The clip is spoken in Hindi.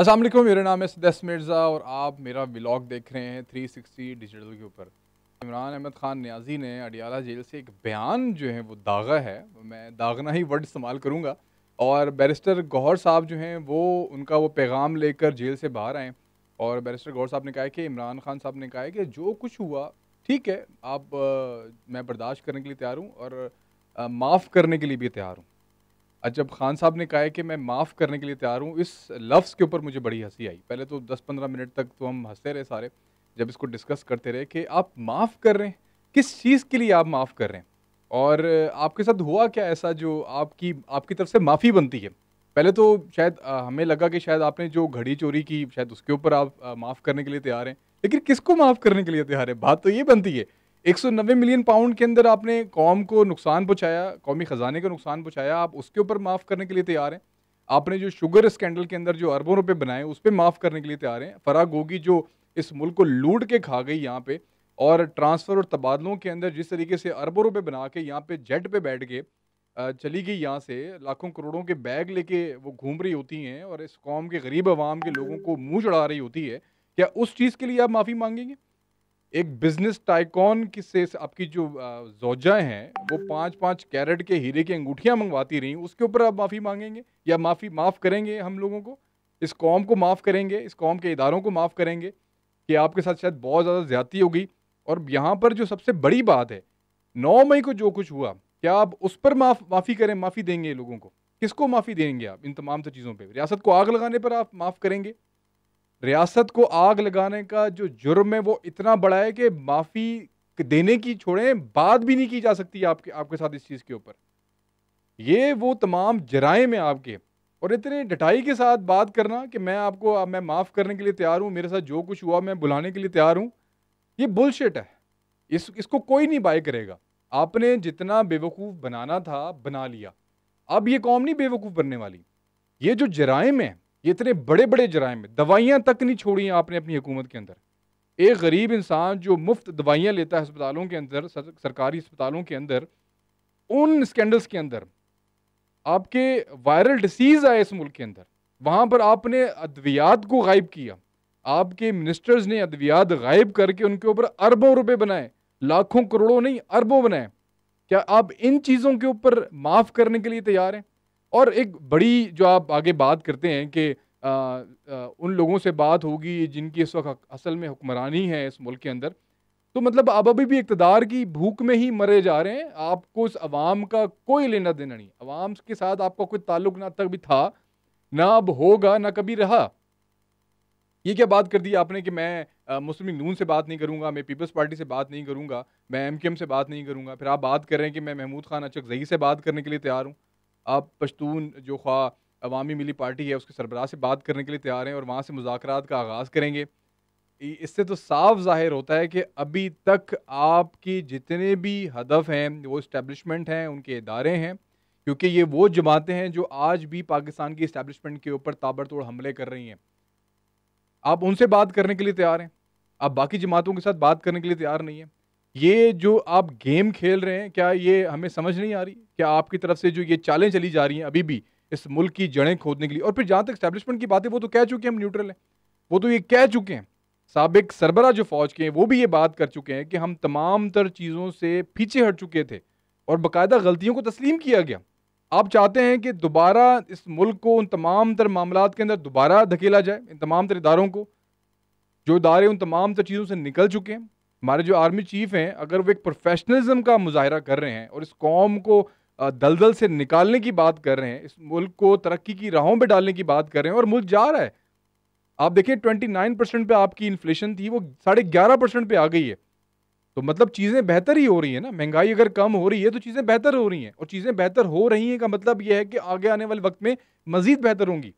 अस्सलाम वालेकुम मेरा नाम है सदस मिर्ज़ा और आप मेरा व्लॉग देख रहे हैं 360 डिजिटल के ऊपर इमरान अहमद ख़ान न्याजी ने अडियाला जेल से एक बयान जो है वो दागा है मैं दागना ही वर्ड इस्तेमाल करूँगा और बैरिस्टर गौहर साहब जो हैं वो उनका वो पैगाम लेकर जेल से बाहर आएँ और बैरिस्टर गौहर साहब ने कहा कि इमरान खान साहब ने कहा कि जो कुछ हुआ ठीक है आप आ, मैं बर्दाश्त करने के लिए तैयार हूँ और माफ़ करने के लिए भी तैयार हूँ जब खान साहब ने कहा है कि मैं माफ़ करने के लिए तैयार हूँ इस लफ्स के ऊपर मुझे बड़ी हंसी आई पहले तो 10-15 मिनट तक तो हम हंसते रहे सारे जब इसको डिस्कस करते रहे कि आप माफ़ कर रहे हैं किस चीज़ के लिए आप माफ़ कर रहे हैं और आपके साथ हुआ क्या ऐसा जो आपकी आपकी तरफ से माफ़ी बनती है पहले तो शायद हमें लगा कि शायद आपने जो घड़ी चोरी की शायद उसके ऊपर आप माफ़ करने के लिए तैयार हैं लेकिन किसको माफ़ करने के लिए तैयार है बात तो ये बनती है 190 मिलियन पाउंड के अंदर आपने कौम को नुकसान पहुँचाया कौमी ख़जाने को नुकसान पहुँचाया आप उसके ऊपर माफ़ करने के लिए तैयार हैं आपने जो शुगर स्कैंडल के अंदर जो अरबों रुपये बनाए उस पर माफ़ करने के लिए तैयार हैं फराग होगी जो इस मुल्क को लूट के खा गई यहाँ पे और ट्रांसफ़र और तबादलों के अंदर जिस तरीके से अरबों रुपये बना के यहाँ पर जेट पर बैठ के चली गई यहाँ से लाखों करोड़ों के बैग लेके वो घूम रही होती हैं और इस कौम के गरीब आवाम के लोगों को मुँह चढ़ा रही होती है क्या उस चीज़ के लिए आप माफ़ी मांगेंगे एक बिजनेस टाइकॉन की से आपकी जो जोजा हैं वो पाँच पाँच कैरेट के हीरे की अंगूठियाँ मंगवाती रहीं उसके ऊपर आप माफ़ी मांगेंगे या माफ़ी माफ़ करेंगे हम लोगों को इस कॉम को माफ़ करेंगे इस कॉम के इदारों को माफ़ करेंगे कि आपके साथ शायद बहुत ज़्यादा ज़्यादती होगी और यहाँ पर जो सबसे बड़ी बात है नौ मई को जो कुछ हुआ क्या आप उस पर माफ माफ़ी करें माफ़ी देंगे लोगों को किसको माफ़ी देंगे आप इन तमाम चीज़ों पर रियासत को आग लगाने पर आप माफ़ करेंगे रियासत को आग लगाने का जो जुर्म है वो इतना बड़ा है कि माफ़ी देने की छोड़ें बात भी नहीं की जा सकती आपके आपके साथ इस चीज़ के ऊपर ये वो तमाम जराइम है आपके और इतने डटाई के साथ बात करना कि मैं आपको मैं माफ़ करने के लिए तैयार हूँ मेरे साथ जो कुछ हुआ मैं बुलाने के लिए तैयार हूँ ये बुलशेट है इस इसको कोई नहीं बाय करेगा आपने जितना बेवकूफ़ बनाना था बना लिया अब ये कौम नहीं बेवकूफ़ बनने वाली ये जो जराइम है ये इतने बड़े बड़े में दवाइयाँ तक नहीं छोड़ी आपने अपनी हुकूमत के अंदर एक गरीब इंसान जो मुफ्त दवाइयाँ लेता है अस्पतालों के अंदर सरकारी अस्पतालों के अंदर उन स्कैंडल्स के अंदर आपके वायरल डिसीज़ आए इस मुल्क के अंदर वहाँ पर आपने अद्वियात को गायब किया आपके मिनिस्टर्स ने अद्वियात गायब करके उनके ऊपर अरबों रुपए बनाए लाखों करोड़ों नहीं अरबों बनाए क्या आप इन चीज़ों के ऊपर माफ़ करने के लिए तैयार हैं और एक बड़ी जो आप आगे बात करते हैं कि आ, आ, उन लोगों से बात होगी जिनकी इस वक्त असल में हुक्मरानी है इस मुल्क के अंदर तो मतलब आप अभी भी इकतदार की भूख में ही मरे जा रहे हैं आपको उस आवाम का कोई लेना देना नहीं आवाम के साथ आपका कोई ताल्लुक ना तक भी था ना अब होगा ना कभी रहा ये क्या बात कर दी आपने कि मैं मुस्लिम नून से बात नहीं करूंगा मैं पीपल्स पार्टी से बात नहीं करूंगा मैं एमकेएम से बात नहीं करूंगा फिर आप बात कर रहे हैं कि मैं महमूद खान अचक जई से बात करने के लिए तैयार हूँ आप पश्तून जो ख्वा अवामी मिली पार्टी है उसके सरबराह से बात करने के लिए तैयार हैं और वहाँ से मुजाकर का आगाज़ करेंगे इससे तो साफ जाहिर होता है कि अभी तक आपकी जितने भी हदफ हैं वो इस्टेबलिशमेंट हैं उनके इदारे हैं क्योंकि ये वो जमातें हैं जो आज भी पाकिस्तान की इस्टेबलिशमेंट के ऊपर ताबड़तोड़ हमले कर रही हैं आप उनसे बात करने के लिए तैयार हैं आप बाकी जमातों के साथ बात करने के लिए तैयार नहीं हैं ये जो आप गेम खेल रहे हैं क्या ये हमें समझ नहीं आ रही क्या आपकी तरफ से जो ये चालें चली जा रही हैं अभी भी इस मुल्क की जड़ें खोदने के लिए और फिर जहाँ तक स्टैब्लिशमेंट की बात है वो तो कह चुके हैं हम न्यूट्रल हैं वो तो ये कह चुके हैं सबक सरबरा जो फ़ौज के हैं वो भी ये बात कर चुके हैं कि हम तमाम तर चीज़ों से पीछे हट चुके थे और बाकायदा गलतियों को तस्लीम किया गया आप चाहते हैं कि दोबारा इस मुल्क को उन तमाम तर मामला के अंदर दोबारा धकेला जाए इन तमाम तर इदारों को जो इदारे उन तमाम तर चीज़ों से निकल चुके हैं हमारे जो आर्मी चीफ हैं अगर वो एक प्रोफेशनलिज्म का मुजाहरा कर रहे हैं और इस कौम को दलदल से निकालने की बात कर रहे हैं इस मुल्क को तरक्की की राहों पर डालने की बात कर रहे हैं और मुल्क जा रहा है आप देखिए ट्वेंटी नाइन परसेंट पर आपकी इन्फ्लेशन थी वो साढ़े ग्यारह परसेंट पर आ गई है तो मतलब चीज़ें बेहतर ही हो रही है ना महंगाई अगर कम हो रही है तो चीज़ें बेहतर हो रही हैं और चीज़ें बेहतर हो रही हैं का मतलब ये है कि आगे आने वाले वक्त में मज़ीद बेहतर होंगी